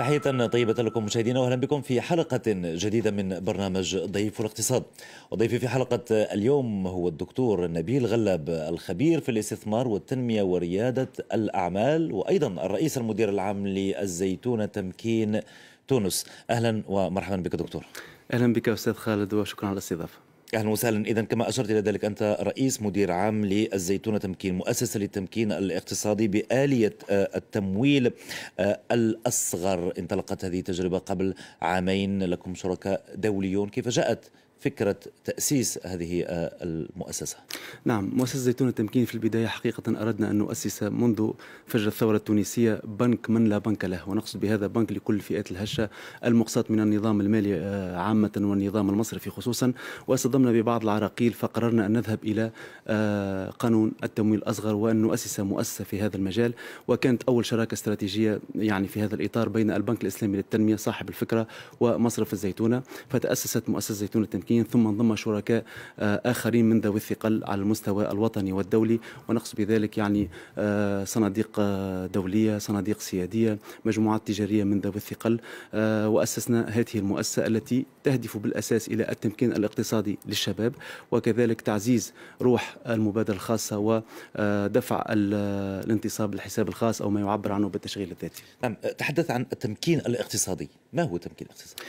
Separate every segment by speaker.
Speaker 1: تحية طيبة لكم مشاهدينا واهلا بكم في حلقة جديدة من برنامج ضيف الاقتصاد وضيفي في حلقة اليوم هو الدكتور نبيل غلاب الخبير في الاستثمار والتنمية وريادة الأعمال وأيضا الرئيس المدير العام للزيتونة تمكين تونس أهلا ومرحبا بك دكتور أهلا بك أستاذ خالد وشكرا على الاستضافة اهلا وسهلا اذا كما اشرت الى ذلك انت رئيس مدير عام للزيتونه تمكين مؤسسه للتمكين الاقتصادي باليه آه، التمويل آه، الاصغر انطلقت هذه التجربه قبل عامين لكم شركاء دوليون كيف جاءت فكرة تأسيس هذه
Speaker 2: آه، المؤسسة نعم مؤسسة زيتون التمكين في البداية حقيقة أردنا أن نؤسس منذ فجر الثورة التونسية بنك من لا بنك له ونقصد بهذا بنك لكل فئات الهشة المقصات من النظام المالي آه، عامة والنظام المصرفي خصوصا واصطدمنا ببعض العراقيل فقررنا أن نذهب إلى آه، قانون التمويل الأصغر وأن نؤسس مؤسسة في هذا المجال وكانت أول شراكة استراتيجية يعني في هذا الإطار بين البنك الإسلامي للتنمية صاحب الفكرة ومصرف الزيتونة فتأسست مؤسسة زيتون التمكين الساكنين ثم انضم شركاء آه، اخرين من ذوي الثقل على المستوى الوطني والدولي ونقصد بذلك يعني آه، صناديق آه، دوليه، صناديق سياديه، مجموعات تجاريه من ذوي الثقل واسسنا هذه المؤسسه التي تهدف بالاساس الى التمكين الاقتصادي للشباب وكذلك تعزيز روح المبادره الخاصه ودفع الانتصاب للحساب الخاص او ما يعبر عنه بالتشغيل الذاتي. نعم، تحدث عن التمكين الاقتصادي ما هو التمكين الاقتصادي؟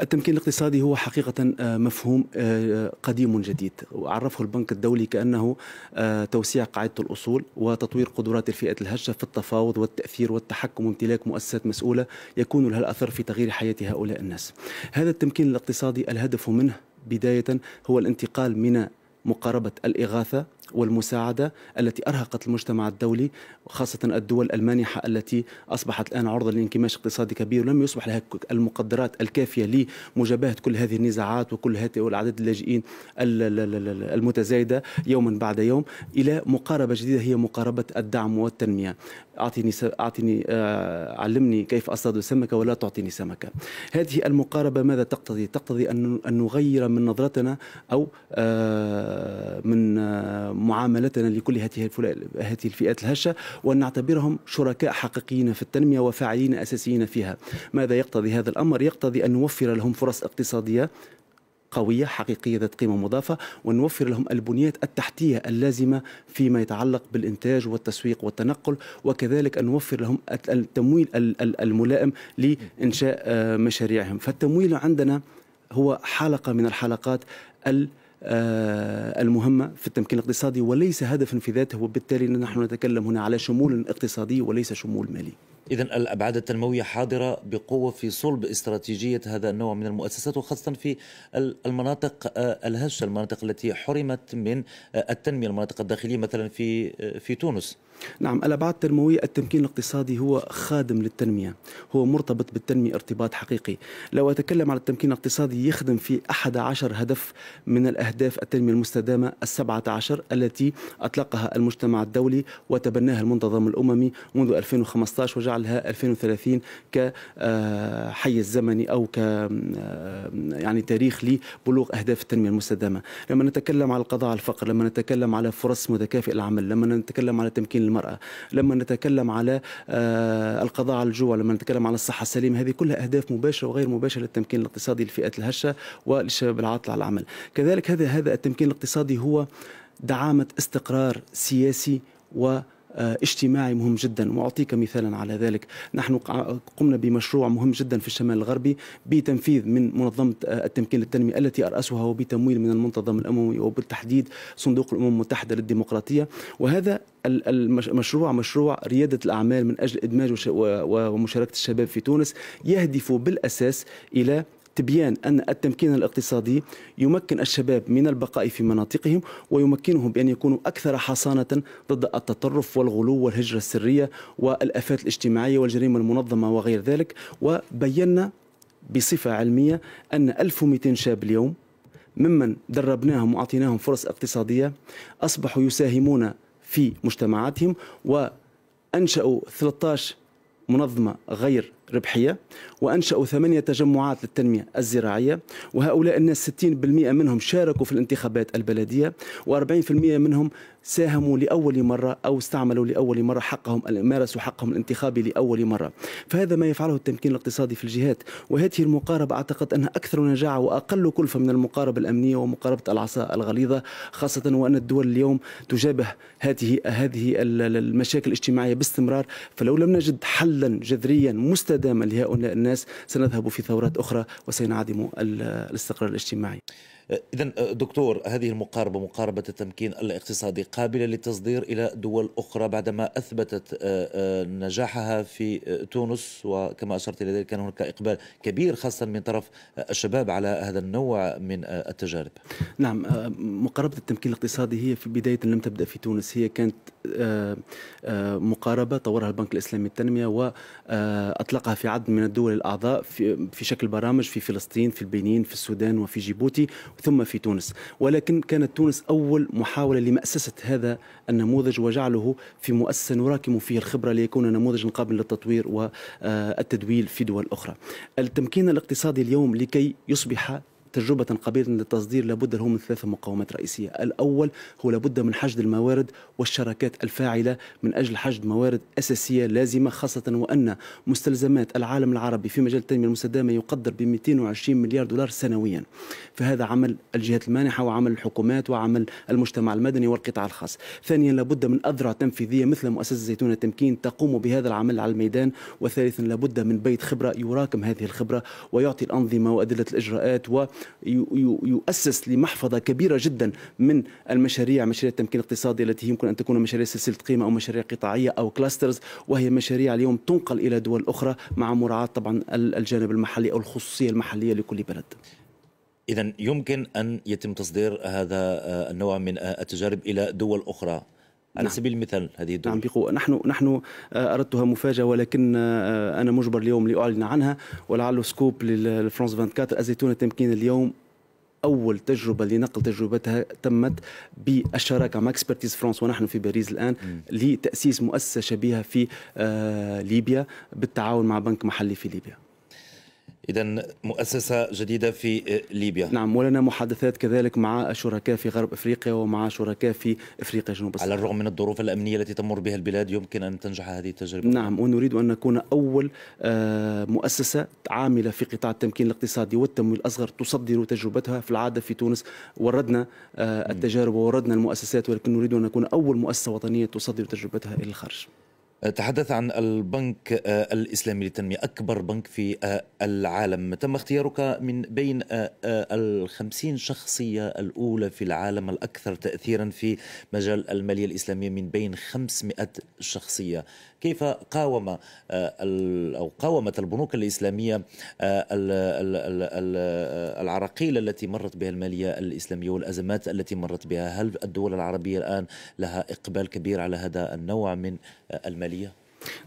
Speaker 2: التمكين الاقتصادي هو حقيقة آه، مفهوم آه، قديم جديد وعرفه البنك الدولي كأنه آه، توسيع قاعدة الأصول وتطوير قدرات الفئة الهشة في التفاوض والتأثير والتحكم وامتلاك مؤسسات مسؤولة يكون لها الأثر في تغيير حياة هؤلاء الناس هذا التمكين الاقتصادي الهدف منه بداية هو الانتقال من مقاربة الإغاثة والمساعدة التي أرهقت المجتمع الدولي خاصة الدول المانحة التي أصبحت الآن عرضة لانكماش اقتصادي كبير ولم يصبح لها المقدرات الكافية لمجابهة كل هذه النزاعات وكل هذه والعدد اللاجئين المتزايدة يوما بعد يوم إلى مقاربة جديدة هي مقاربة الدعم والتنمية أعطيني س... أعطيني آ... آه، علمني كيف أصطاد سمكة ولا تعطيني سمكة هذه المقاربة ماذا تقتضي؟ تقتضي أن, أن نغير من نظرتنا أو آ... آه، من آ... آه، معاملتنا لكل هذه هذه الفئات الهشه وان نعتبرهم شركاء حقيقيين في التنميه وفاعلين اساسيين فيها. ماذا يقتضي هذا الامر؟ يقتضي ان نوفر لهم فرص اقتصاديه قوية حقيقية ذات قيمة مضافة ونوفر لهم البنيات التحتية اللازمة فيما يتعلق بالإنتاج والتسويق والتنقل وكذلك أن نوفر لهم التمويل الملائم لإنشاء آه، مشاريعهم فالتمويل عندنا هو حلقة من الحلقات ال آه، المهمة في التمكين الاقتصادي وليس هدفا في ذاته وبالتالي نحن نتكلم هنا على شمول اقتصادي وليس شمول مالي
Speaker 1: إذا الأبعاد التنموية حاضرة بقوة في صلب استراتيجية هذا النوع من المؤسسات وخاصة في المناطق آه، الهشة المناطق التي حرمت من آه، التنمية المناطق الداخلية مثلا في آه، في تونس
Speaker 2: نعم الأبعاد التنموية التمكين الاقتصادي هو خادم للتنمية هو مرتبط بالتنمية ارتباط حقيقي لو أتكلم على التمكين الاقتصادي يخدم في أحد عشر هدف من الأهداف التنمية المستدامة السبعة عشر التي أطلقها المجتمع الدولي وتبناها المنتظم الأممي منذ 2015 وجعل لها 2030 كحيز زمني او ك آه، يعني تاريخ لبلوغ اهداف التنميه المستدامه، لما نتكلم على القضاء على الفقر، لما نتكلم على فرص متكافئه العمل، لما نتكلم على تمكين المراه، لما نتكلم على آه، القضاء على الجوع، لما نتكلم على الصحه السليمه، هذه كلها اهداف مباشره وغير مباشره للتمكين الاقتصادي للفئات الهشه وللشباب العاطل على العمل. كذلك هذا هذا التمكين الاقتصادي هو دعامه استقرار سياسي و آه، اجتماعي مهم جدا واعطيك مثالا على ذلك نحن قمنا بمشروع مهم جدا في الشمال الغربي بتنفيذ من منظمه آه، التمكين للتنميه التي اراسها وبتمويل من المنتظم الاممي وبالتحديد صندوق الامم المتحده للديمقراطيه وهذا المشروع مشروع ريادة الأعمال من أجل إدماج ومشاركة الشباب في تونس يهدف بالأساس إلى تبيان أن التمكين الاقتصادي يمكن الشباب من البقاء في مناطقهم ويمكنهم بأن يكونوا أكثر حصانة ضد التطرف والغلو والهجرة السرية والآفات الاجتماعية والجريمة المنظمة وغير ذلك وبينا بصفة علمية أن 1200 شاب اليوم ممن دربناهم وأعطيناهم فرص اقتصادية أصبحوا يساهمون في مجتمعاتهم وأنشأوا 13 منظمة غير ربحية وأنشأوا ثمانية تجمعات للتنمية الزراعية وهؤلاء الناس 60% منهم شاركوا في الانتخابات البلدية و40% منهم ساهموا لأول مرة أو استعملوا لأول مرة حقهم مارسوا حقهم الانتخابي لأول مرة فهذا ما يفعله التمكين الاقتصادي في الجهات وهذه المقاربة أعتقد أنها أكثر نجاعة وأقل كلفة من المقاربة الأمنية ومقاربة العصا الغليظة خاصة وأن الدول اليوم تجابه هذه هذه المشاكل الاجتماعية باستمرار فلو لم نجد حلا جذريا مستداما لهؤلاء الناس سنذهب في ثورات أخرى وسينعدم الاستقرار الاجتماعي إذا آه، دكتور هذه
Speaker 1: المقاربة مقاربة التمكين الاقتصادي قابلة للتصدير إلى دول أخرى بعدما أثبتت آه، آه، نجاحها في تونس وكما أشرت إلى ذلك كان هناك إقبال كبير خاصة من طرف الشباب على هذا النوع من التجارب
Speaker 2: نعم مقاربة التمكين الاقتصادي هي في بداية لم تبدأ في تونس هي كانت مقاربة طورها البنك الإسلامي للتنمية وأطلقها في عدد من الدول الأعضاء في شكل برامج في فلسطين في البنين في السودان وفي جيبوتي ثم في تونس ولكن كانت تونس أول محاولة لمأسسة هذا النموذج وجعله في مؤسسة نراكم فيه الخبرة ليكون نموذجا قابلا للتطوير والتدويل في دول أخرى التمكين الاقتصادي اليوم لكي يصبح تجربة قبيلة للتصدير لابد له من ثلاث مقومات رئيسية الأول هو لابد من حشد الموارد والشراكات الفاعلة من أجل حشد موارد أساسية لازمة خاصة وأن مستلزمات العالم العربي في مجال التنمية المستدامة يقدر ب 220 مليار دولار سنويا فهذا عمل الجهات المانحة وعمل الحكومات وعمل المجتمع المدني والقطاع الخاص ثانيا لابد من أذرع تنفيذية مثل مؤسسة زيتون التمكين تقوم بهذا العمل على الميدان وثالثا لابد من بيت خبرة يراكم هذه الخبرة ويعطي الأنظمة وأدلة الإجراءات و يؤسس لمحفظه كبيره جدا من المشاريع مشاريع التمكين الاقتصادي التي يمكن ان تكون مشاريع سلسله قيمه او مشاريع قطاعيه او كلاسترز وهي مشاريع اليوم تنقل الى دول اخرى مع مراعاه طبعا الجانب المحلي او الخصوصيه المحليه لكل بلد.
Speaker 1: إذا يمكن أن يتم تصدير هذا آه،
Speaker 2: النوع من آه، التجارب إلى دول أخرى على نعم. سبيل المثال هذه الدول نعم بقوة نحن نحن أردتها مفاجأة ولكن آه، أنا مجبر اليوم لأعلن عنها ولعل سكوب للفرانس 24 الزيتون التمكين اليوم اول تجربه لنقل تجربتها تمت بالشراكه مع اكسبرتيز فرانس ونحن في باريس الان لتاسيس مؤسسه شبيهه في آه، ليبيا بالتعاون مع بنك محلي في ليبيا إذا مؤسسة جديدة في آه، ليبيا نعم ولنا محادثات كذلك مع شركاء في غرب
Speaker 1: أفريقيا ومع شركاء في أفريقيا جنوب على الرغم من الظروف الأمنية التي تمر بها البلاد يمكن أن تنجح
Speaker 2: هذه التجربة نعم ونريد أن نكون أول آه، مؤسسة عاملة في قطاع التمكين الاقتصادي والتمويل الأصغر تصدر تجربتها في العادة في تونس وردنا آه، التجارب ووردنا المؤسسات ولكن نريد أن نكون أول مؤسسة وطنية تصدر تجربتها إلى الخارج
Speaker 1: تحدث عن البنك آه، الإسلامي للتنمية أكبر بنك في آه، العالم تم اختيارك من بين آه، الخمسين شخصية الأولى في العالم الأكثر تأثيرا في مجال المالية الإسلامية من بين 500 شخصية كيف قاوم أو قاومت البنوك الإسلامية العراقيل التي مرت بها المالية الإسلامية والأزمات التي مرت بها هل الدول العربية الآن لها إقبال كبير على هذا النوع من المالية
Speaker 2: Yeah.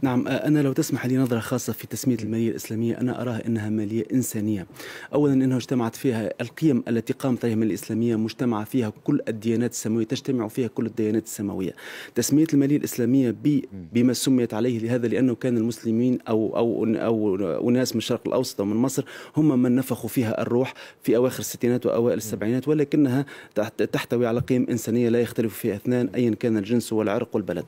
Speaker 2: نعم آه، أنا لو تسمح لي نظرة خاصة في تسمية المالية الإسلامية أنا أراها أنها مالية إنسانية أولا أنها اجتمعت فيها القيم التي قامت عليها المالية الإسلامية مجتمعة فيها كل الديانات السماوية تجتمع فيها كل الديانات السماوية تسمية المالية الإسلامية بما سميت عليه لهذا لأنه كان المسلمين أو, أو, أو أناس من الشرق الأوسط ومن مصر هم من نفخوا فيها الروح في أواخر الستينات وأوائل السبعينات ولكنها تحتوي على قيم إنسانية لا يختلف فيها اثنان أيا كان الجنس والعرق والبلد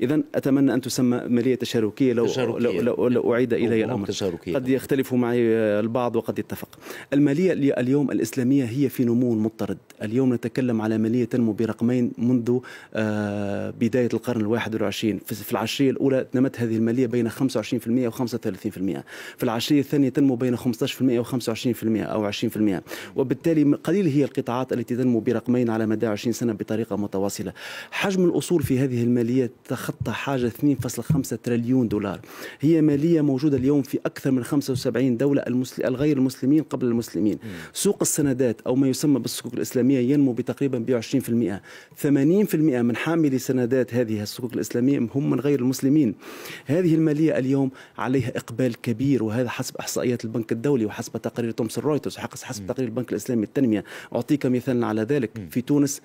Speaker 2: إذا أتمنى أن تسمى مالية عملية تشاركية لو, تشاركية. لو, لو, لو أعيد إلي الأمر تشاركية. قد يختلف معي البعض وقد يتفق المالية اليوم الإسلامية هي في نمو مضطرد اليوم نتكلم على مالية تنمو برقمين منذ آه، بداية القرن الواحد والعشرين في العشرية الأولى نمت هذه المالية بين 25% و 35% في العشرية الثانية تنمو بين 15% و 25% أو 20% وبالتالي قليل هي القطاعات التي تنمو برقمين على مدى 20 سنة بطريقة متواصلة حجم الأصول في هذه المالية تخطى حاجة 2.5 تريليون دولار هي مالية موجودة اليوم في أكثر من 75 دولة الغير المسلمين قبل المسلمين م. سوق السندات أو ما يسمى بالسكوك الإسلامية ينمو بتقريبا ب 20% 80% من حاملي سندات هذه السكوك الإسلامية هم من غير المسلمين هذه المالية اليوم عليها إقبال كبير وهذا حسب إحصائيات البنك الدولي وحسب تقارير تومسون رويترز وحسب تقرير البنك الإسلامي التنمية أعطيك مثالا على ذلك م. في تونس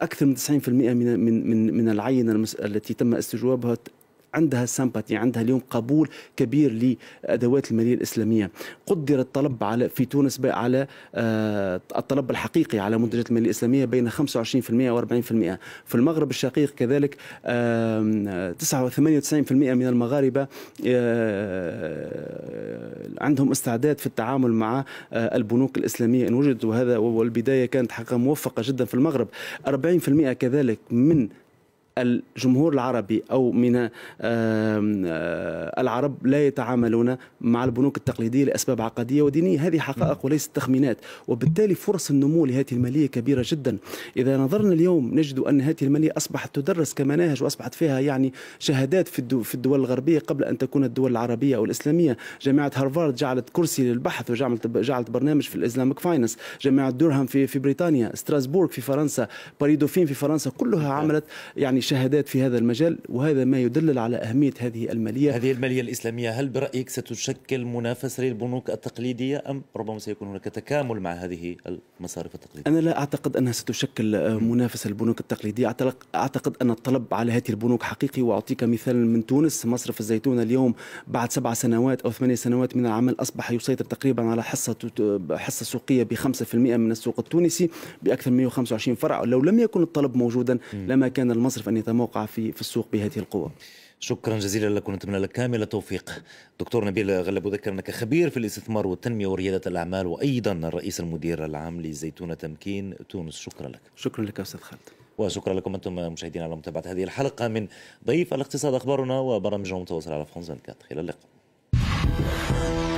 Speaker 2: اكثر من 90% من من من العينه التي تم استجوابها عندها سامباتي عندها اليوم قبول كبير لادوات الماليه الاسلاميه قدر الطلب على في تونس على آه، الطلب الحقيقي على منتجات الماليه الاسلاميه بين 25% و40% في المغرب الشقيق كذلك 98% من المغاربه آه، عندهم استعداد في التعامل مع آه، البنوك الاسلاميه ان وجدت وهذا والبدايه كانت حقيقه موفقه جدا في المغرب 40% كذلك من الجمهور العربي او من العرب لا يتعاملون مع البنوك التقليديه لاسباب عقديه ودينيه هذه حقائق نعم. وليست تخمينات وبالتالي فرص النمو لهذه الماليه كبيره جدا اذا نظرنا اليوم نجد ان هذه الماليه اصبحت تدرس كمناهج واصبحت فيها يعني شهادات في الدول الغربيه قبل ان تكون الدول العربيه او الاسلاميه جامعه هارفارد جعلت كرسي للبحث وجعلت جعلت برنامج في الاسلامك فاينانس جامعه دورهم في في بريطانيا ستراسبورغ في فرنسا باريدوفين في فرنسا كلها نعم. عملت يعني شهادات في هذا المجال وهذا ما يدلل على أهمية هذه المالية هذه المالية الإسلامية هل برأيك ستشكل منافسة للبنوك التقليدية
Speaker 1: أم ربما سيكون هناك تكامل مع هذه المصارف التقليدية
Speaker 2: أنا لا أعتقد أنها ستشكل آه، منافسة للبنوك التقليدية أعتقد أن الطلب على هذه البنوك حقيقي وأعطيك مثال من تونس مصرف الزيتون اليوم بعد سبع سنوات أو ثمانية سنوات من العمل أصبح يسيطر تقريبا على حصة حصة سوقية ب 5% من السوق التونسي بأكثر من 125 فرع لو لم يكن الطلب موجودا لما كان المصرف أن يتموقع في في السوق بهذه القوة شكرا
Speaker 1: جزيلا لك ونتمنى لك كامل التوفيق دكتور نبيل غلب أذكر أنك خبير في الاستثمار والتنمية وريادة الأعمال وأيضا الرئيس المدير العام لزيتونة تمكين تونس شكرا لك شكرا لك أستاذ خالد وشكرا لكم أنتم مشاهدينا على متابعة هذه الحلقة من ضيف الاقتصاد أخبارنا وبرامجنا المتواصلة على فرنسا 24 إلى اللقاء